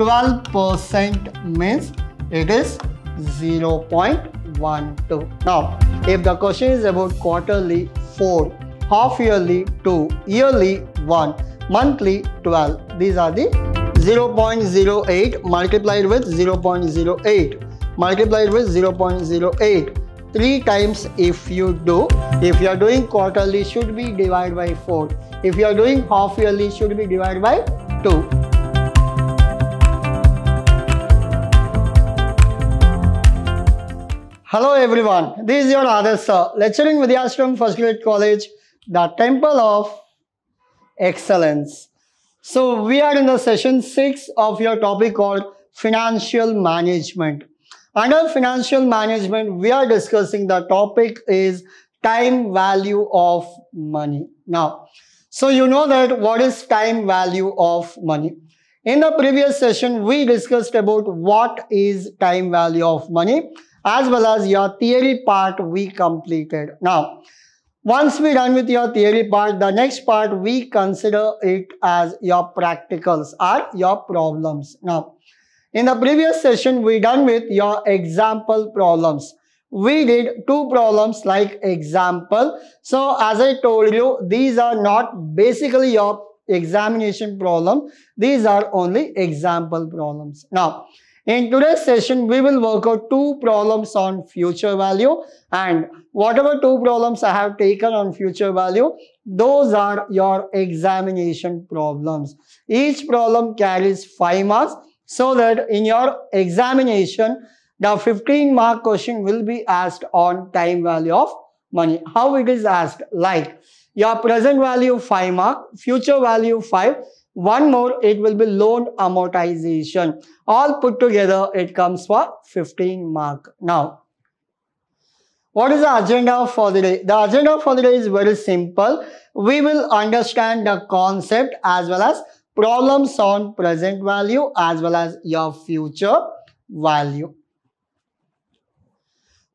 12% means it is 0.12. Now, if the question is about quarterly 4, half yearly 2, yearly 1, monthly 12, these are the 0.08 multiplied with 0.08 multiplied with 0.08 3 times if you do if you are doing quarterly should be divided by 4 if you are doing half yearly should be divided by 2 Hello everyone, this is your Adarsh sir, lecturing Vidyashram First Grade College, the Temple of Excellence. So we are in the session 6 of your topic called Financial Management. Under Financial Management, we are discussing the topic is time value of money. Now, so you know that what is time value of money. In the previous session, we discussed about what is time value of money as well as your theory part we completed. Now, once we're done with your theory part, the next part we consider it as your practicals or your problems. Now, in the previous session, we done with your example problems. We did two problems like example. So as I told you, these are not basically your examination problem. These are only example problems. Now, in today's session, we will work out two problems on future value and whatever two problems I have taken on future value, those are your examination problems. Each problem carries 5 marks so that in your examination, the 15 mark question will be asked on time value of money. How it is asked? Like your present value 5 mark, future value 5 one more, it will be loan amortization. All put together, it comes for 15 mark. Now, what is the agenda for the day? The agenda for the day is very simple. We will understand the concept as well as problems on present value as well as your future value.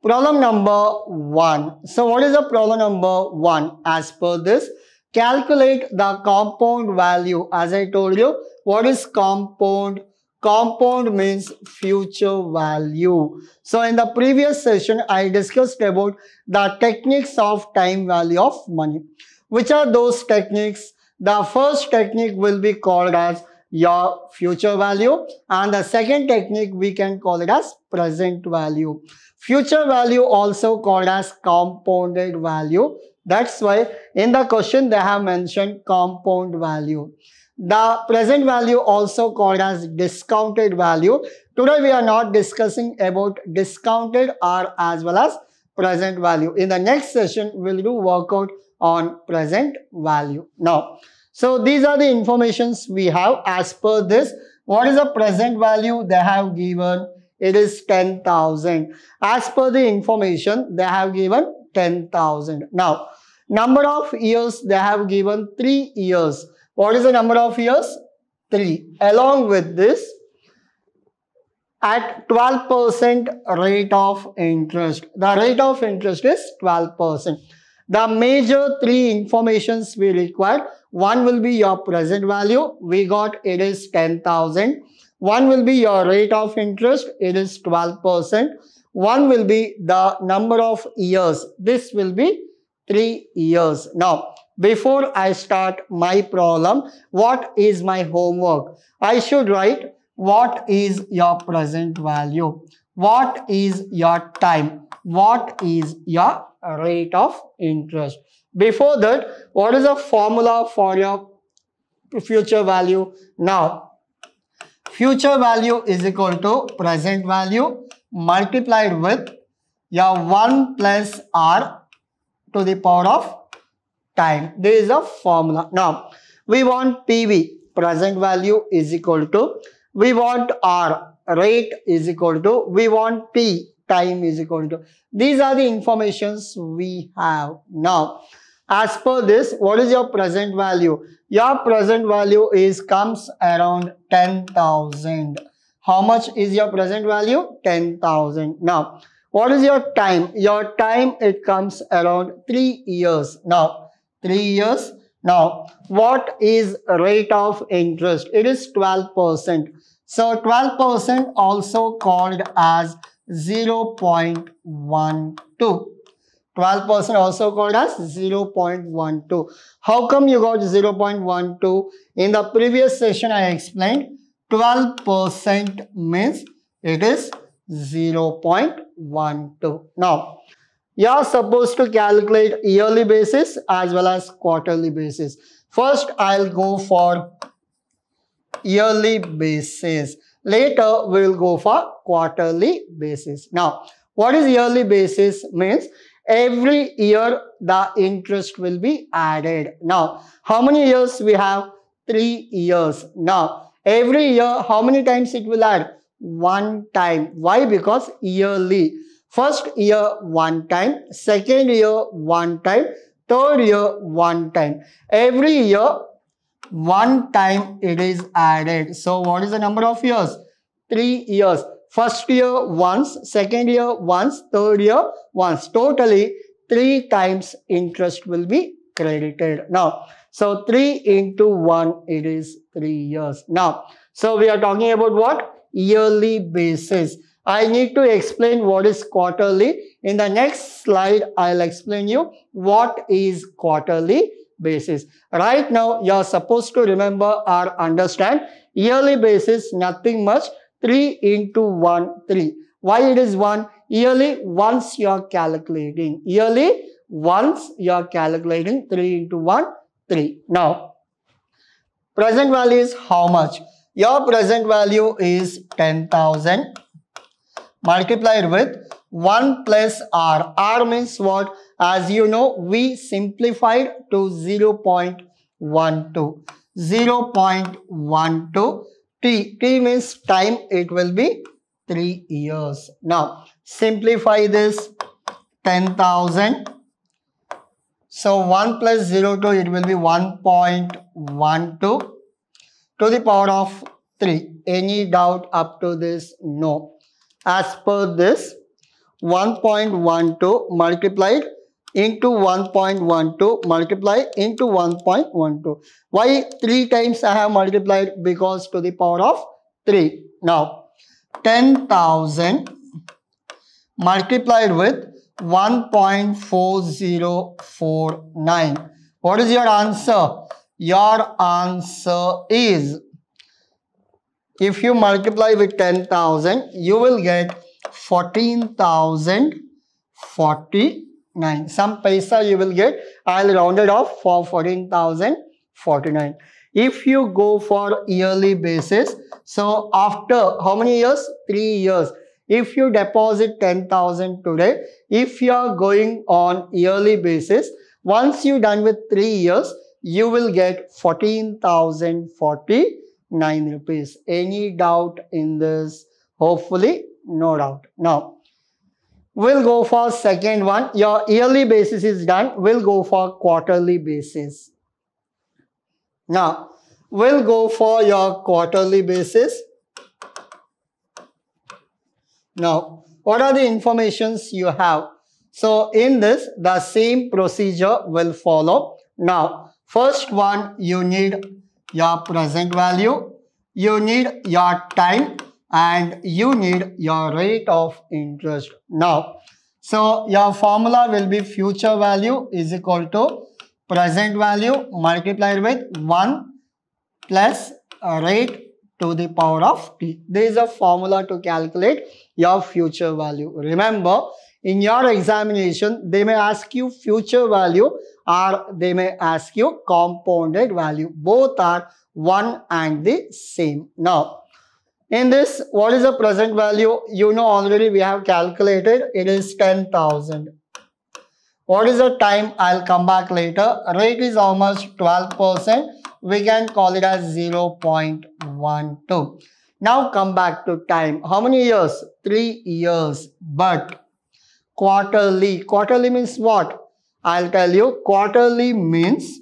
Problem number one. So what is the problem number one as per this? Calculate the compound value. As I told you, what is compound? Compound means future value. So in the previous session, I discussed about the techniques of time value of money. Which are those techniques? The first technique will be called as your future value and the second technique we can call it as present value. Future value also called as compounded value that's why in the question they have mentioned compound value. The present value also called as discounted value. Today we are not discussing about discounted or as well as present value. In the next session, we'll do workout on present value. Now, so these are the informations we have as per this. What is the present value they have given? It is 10,000. As per the information, they have given 10,000. Now, number of years they have given 3 years. What is the number of years? 3. Along with this, at 12% rate of interest. The rate of interest is 12%. The major three informations we require. One will be your present value. We got it is 10,000. One will be your rate of interest. It is 12%. One will be the number of years. This will be three years. Now, before I start my problem, what is my homework? I should write what is your present value? What is your time? What is your rate of interest? Before that, what is the formula for your future value? Now, future value is equal to present value multiplied with your 1 plus r to the power of time. This is a formula. Now, we want PV, present value is equal to, we want R, rate is equal to, we want P, time is equal to. These are the informations we have. Now, as per this, what is your present value? Your present value is comes around 10,000. How much is your present value? 10,000. Now, what is your time? Your time, it comes around 3 years. Now, 3 years. Now, what is rate of interest? It is 12%. So, 12% also called as 0 0.12. 12% also called as 0.12. How come you got 0.12? In the previous session, I explained 12% means it is 0.12. Now, you are supposed to calculate yearly basis as well as quarterly basis. First, I'll go for yearly basis. Later, we'll go for quarterly basis. Now, what is yearly basis means every year the interest will be added. Now, how many years we have? Three years. Now, Every year, how many times it will add? One time. Why? Because yearly. First year, one time. Second year, one time. Third year, one time. Every year, one time it is added. So what is the number of years? Three years. First year once, second year once, third year once. Totally three times interest will be credited. Now, so 3 into 1, it is 3 years. Now, so we are talking about what? Yearly basis. I need to explain what is quarterly. In the next slide, I'll explain you what is quarterly basis. Right now, you're supposed to remember or understand yearly basis, nothing much. 3 into 1, 3. Why it is 1? Yearly, once you're calculating. Yearly, once you're calculating 3 into 1, 3. Now, present value is how much? Your present value is 10,000 multiplied with 1 plus r. r means what? As you know, we simplified to 0 0.12. 0 0.12. T, T means time, it will be 3 years. Now, simplify this 10,000 so 1 plus 02, it will be 1.12 to the power of 3. Any doubt up to this? No. As per this, 1.12 multiplied into 1.12 multiplied into 1.12. Why 3 times I have multiplied? Because to the power of 3. Now, 10,000 multiplied with 1.4049. What is your answer? Your answer is if you multiply with 10,000, you will get 14,049. Some paisa you will get. I'll round it off for 14,049. If you go for yearly basis, so after how many years? Three years if you deposit 10,000 today, if you are going on yearly basis, once you're done with three years, you will get 14,049 rupees. Any doubt in this? Hopefully, no doubt. Now, we'll go for second one. Your yearly basis is done. We'll go for quarterly basis. Now, we'll go for your quarterly basis. Now, what are the informations you have? So, in this, the same procedure will follow. Now, first one, you need your present value, you need your time, and you need your rate of interest. Now, so your formula will be future value is equal to present value multiplied with 1 plus rate to the power of t. There is a formula to calculate your future value. Remember, in your examination, they may ask you future value or they may ask you compounded value. Both are one and the same. Now, in this, what is the present value? You know already we have calculated. It is 10,000. What is the time? I'll come back later. Rate is almost 12%. We can call it as 0.12. Now come back to time. How many years? Three years. But quarterly. Quarterly means what? I'll tell you. Quarterly means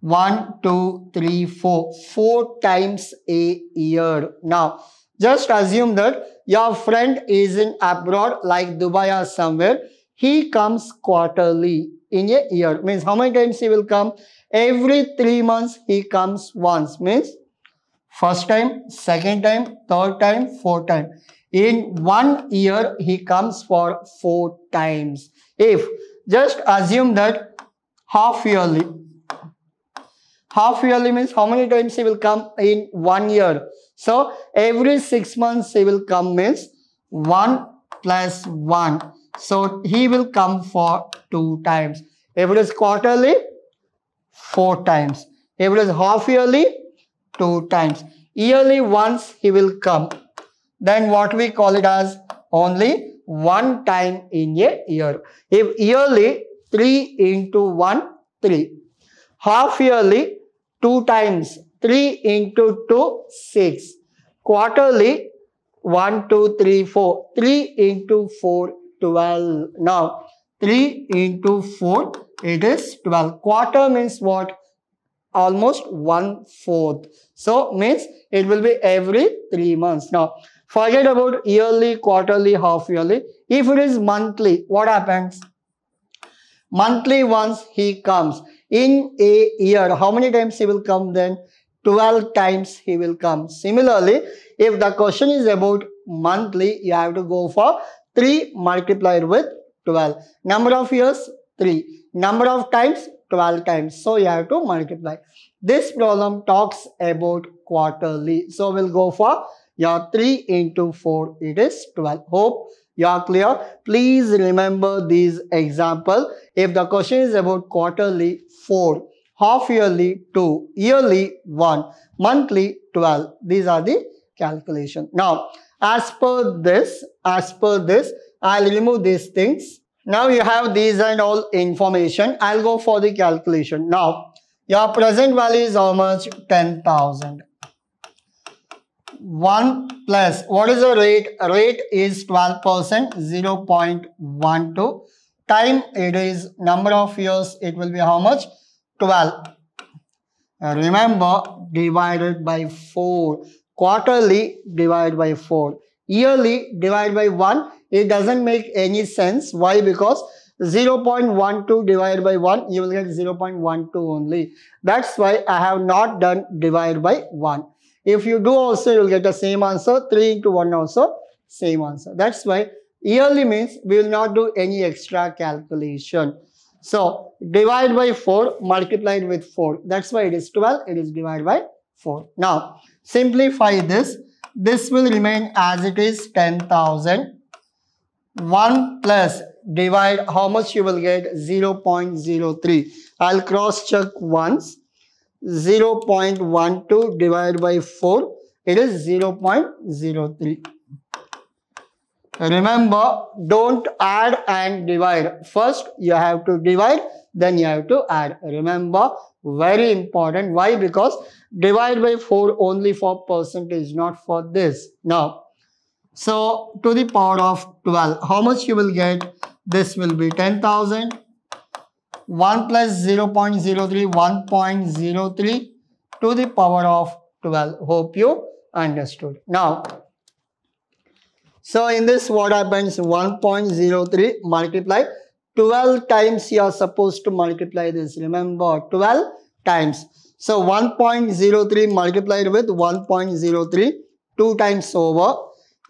1, 2, 3, 4. 4 times a year. Now, just assume that your friend is in abroad like Dubai or somewhere. He comes quarterly in a year. Means how many times he will come? Every 3 months he comes once. Means First time, second time, third time, fourth time. In one year, he comes for four times. If, just assume that half yearly, half yearly means how many times he will come in one year. So every six months he will come means one plus one. So he will come for two times. If it is quarterly, four times. If it is half yearly, two times. Yearly once he will come. Then what we call it as only one time in a year. If yearly, 3 into 1, 3. Half yearly, 2 times. 3 into 2, 6. Quarterly, one two three four three 3, into four twelve. Now, 3 into 4, it is 12. Quarter means what? almost one fourth. So means it will be every three months. Now forget about yearly, quarterly, half yearly. If it is monthly, what happens? Monthly once he comes in a year. How many times he will come then? 12 times he will come. Similarly, if the question is about monthly, you have to go for 3 multiplied with 12. Number of years, 3. Number of times, 12 times. So you have to multiply. This problem talks about quarterly. So we'll go for your 3 into 4. It is 12. Hope you are clear. Please remember these example. If the question is about quarterly, 4. Half yearly, 2. Yearly, 1. Monthly, 12. These are the calculation. Now, as per this, as per this, I'll remove these things now you have these and all information. I'll go for the calculation. Now, your present value is how much? 10,000. 1 plus, what is the rate? Rate is 12%, 0 0.12. Time, it is number of years, it will be how much? 12. remember, divided by 4. Quarterly, divided by 4. Yearly, divided by 1 it doesn't make any sense. Why? Because 0.12 divided by 1, you will get 0.12 only. That's why I have not done divided by 1. If you do also, you will get the same answer. 3 into 1 also, same answer. That's why yearly means we will not do any extra calculation. So, divide by 4, multiplied with 4. That's why it is 12. It is divided by 4. Now, simplify this. This will remain as it is 10,000. 1 plus divide how much you will get 0 0.03 i'll cross check once 0 0.12 divided by 4 it is 0 0.03 remember don't add and divide first you have to divide then you have to add remember very important why because divide by 4 only for percent is not for this now so to the power of 12, how much you will get? This will be 10,000. 1 plus 0 0.03, 1.03 to the power of 12. Hope you understood. Now, so in this what happens 1.03 multiply 12 times you are supposed to multiply this. Remember 12 times. So 1.03 multiplied with 1.03 2 times over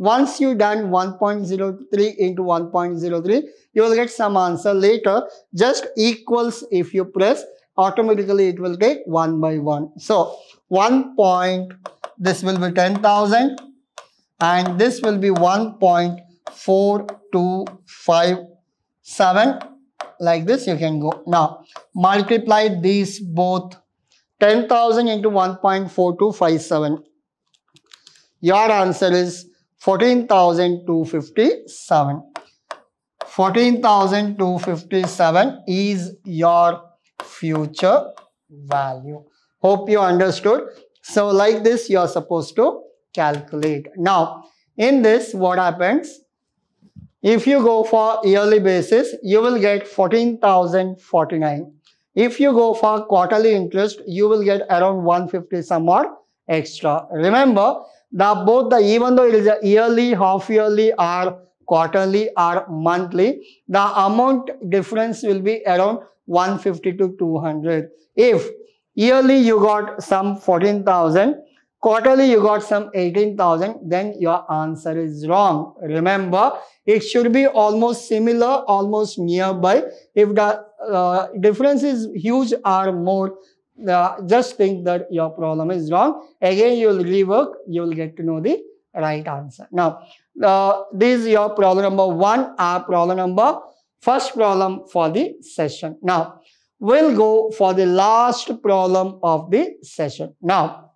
Once you done 1.03 into 1.03, you will get some answer later. Just equals if you press, automatically it will take 1 by 1. So 1 point, this will be 10,000 and this will be 1.4257 like this you can go. Now multiply these both 10,000 into 1.4257. Your answer is 14,257. 14,257 is your future value. Hope you understood. So like this, you are supposed to calculate. Now, in this, what happens? If you go for yearly basis, you will get 14,049. If you go for quarterly interest, you will get around 150 some more extra. Remember, the both the even though it is yearly, half yearly or quarterly or monthly, the amount difference will be around 150 to 200. If yearly you got some 14,000, quarterly you got some 18,000, then your answer is wrong. Remember, it should be almost similar, almost nearby. If the uh, difference is huge or more, uh, just think that your problem is wrong. Again, you will rework, you will get to know the right answer. Now, uh, this is your problem number one, our problem number, first problem for the session. Now, we'll go for the last problem of the session. Now,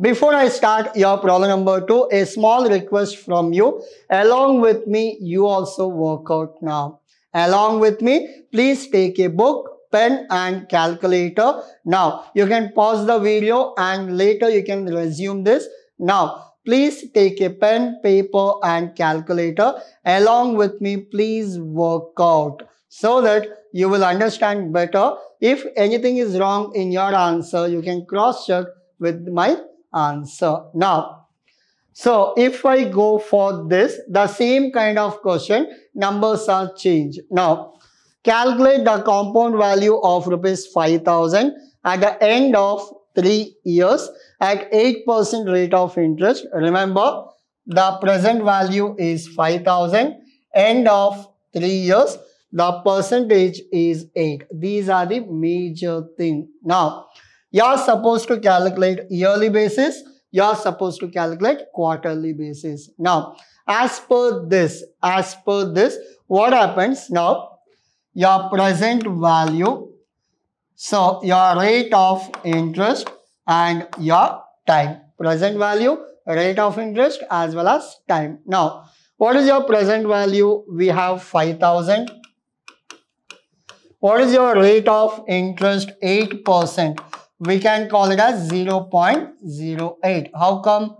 before I start your problem number two, a small request from you. Along with me, you also work out now. Along with me, please take a book pen and calculator. Now, you can pause the video and later you can resume this. Now, please take a pen, paper and calculator along with me. Please work out so that you will understand better. If anything is wrong in your answer, you can cross check with my answer. Now, so if I go for this, the same kind of question, numbers are changed. Now, Calculate the compound value of rupees 5000 at the end of 3 years at 8% rate of interest. Remember, the present value is 5000. End of 3 years, the percentage is 8. These are the major thing. Now, you are supposed to calculate yearly basis. You are supposed to calculate quarterly basis. Now, as per this, as per this, what happens now? your present value, so your rate of interest and your time. Present value, rate of interest as well as time. Now, what is your present value? We have 5000. What is your rate of interest? 8%. We can call it as 0 0.08. How come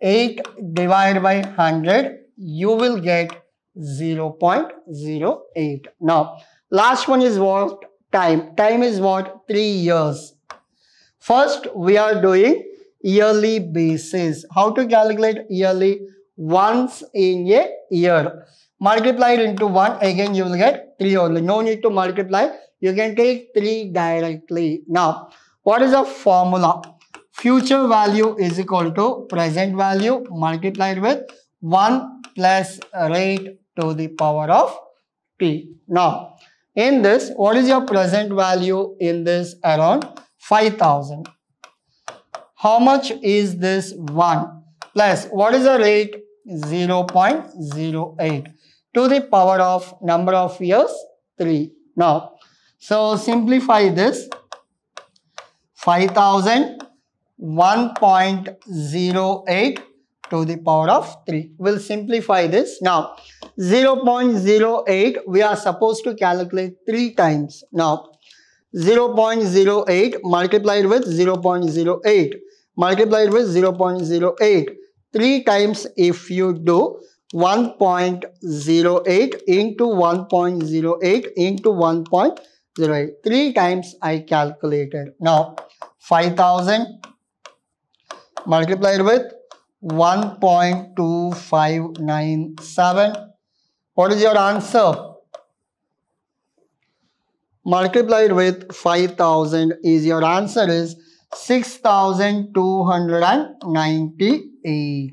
8 divided by 100? You will get 0.08. Now, last one is what? Time. Time is what? 3 years. First, we are doing yearly basis. How to calculate yearly? Once in a year. Multiplied into 1, again you will get 3 only. No need to multiply. You can take 3 directly. Now, what is the formula? Future value is equal to present value multiplied with 1 plus rate to the power of t. Now, in this, what is your present value in this? Around 5000. How much is this 1? Plus, what is the rate? 0 0.08 to the power of number of years 3. Now, so simplify this 5000 1.08 to the power of 3. We'll simplify this. Now, 0.08, we are supposed to calculate 3 times. Now, 0.08 multiplied with 0.08 multiplied with 0.08. 3 times if you do 1.08 into 1.08 into 1.08. 3 times I calculated. Now, 5000 multiplied with 1.2597. What is your answer? Multiplied with 5000 is your answer is 6298.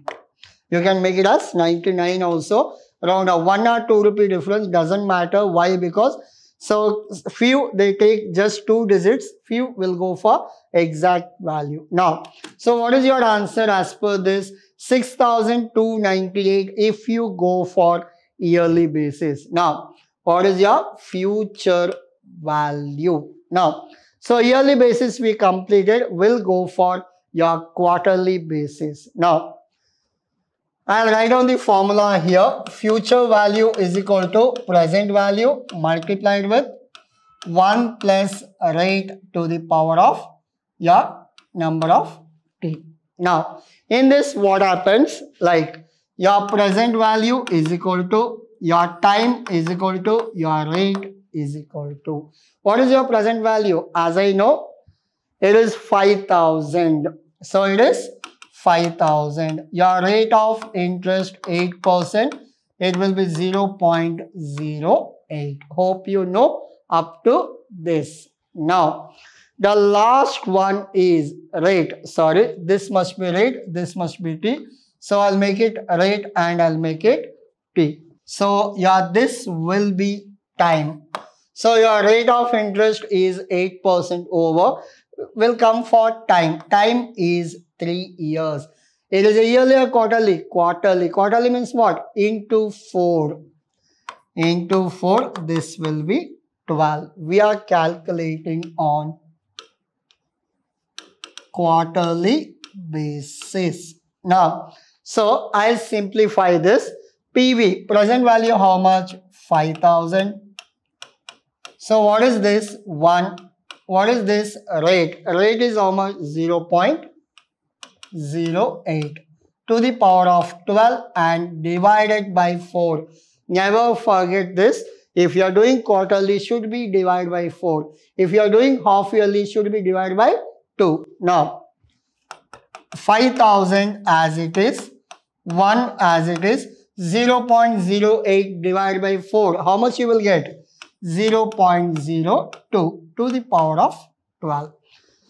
You can make it as 99 also. Around a 1 or 2 rupee difference doesn't matter. Why? Because so few they take just two digits, few will go for exact value. Now, so what is your answer as per this? 6,298 if you go for yearly basis. Now, what is your future value? Now, so yearly basis we completed will go for your quarterly basis. Now, I'll write down the formula here. Future value is equal to present value multiplied with 1 plus rate to the power of your number of t. Now, in this what happens like your present value is equal to your time is equal to your rate is equal to. What is your present value? As I know, it is 5000. So it is 5000 your rate of interest 8% it will be 0.08 hope you know up to this now the last one is rate sorry this must be rate this must be t so i'll make it rate and i'll make it t so yeah this will be time so your rate of interest is 8% over will come for time time is three years. It is a yearly or quarterly? Quarterly. Quarterly means what? Into 4. Into 4, this will be 12. We are calculating on quarterly basis. Now, so I'll simplify this. PV, present value how much? 5000. So what is this? 1. What is this rate? Rate is how much? 0 0.08 to the power of 12 and divided by 4. Never forget this. If you are doing quarterly, should be divided by 4. If you are doing half yearly, should be divided by 2. Now, 5000 as it is, 1 as it is, 0.08 divided by 4. How much you will get? 0.02 to the power of 12.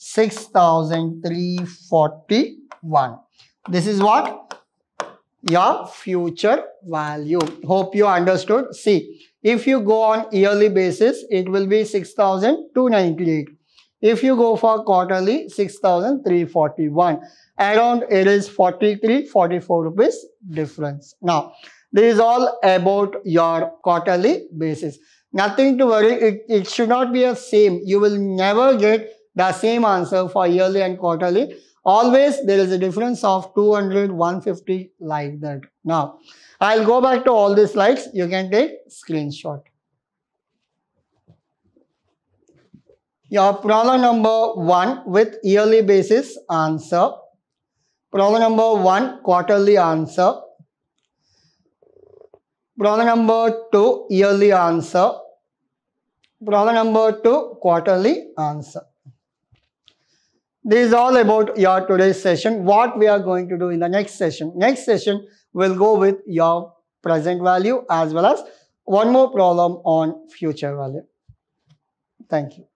6341 this is what your future value hope you understood see if you go on yearly basis it will be 6298 if you go for quarterly 6341 around it is 43 44 rupees difference now this is all about your quarterly basis nothing to worry it, it should not be a same you will never get the same answer for yearly and quarterly. Always there is a difference of 200, 150 like that. Now, I'll go back to all these slides. You can take screenshot. Your problem number 1 with yearly basis answer. Problem number 1 quarterly answer. Problem number 2 yearly answer. Problem number 2 quarterly answer. This is all about your today's session. What we are going to do in the next session. Next session, will go with your present value as well as one more problem on future value. Thank you.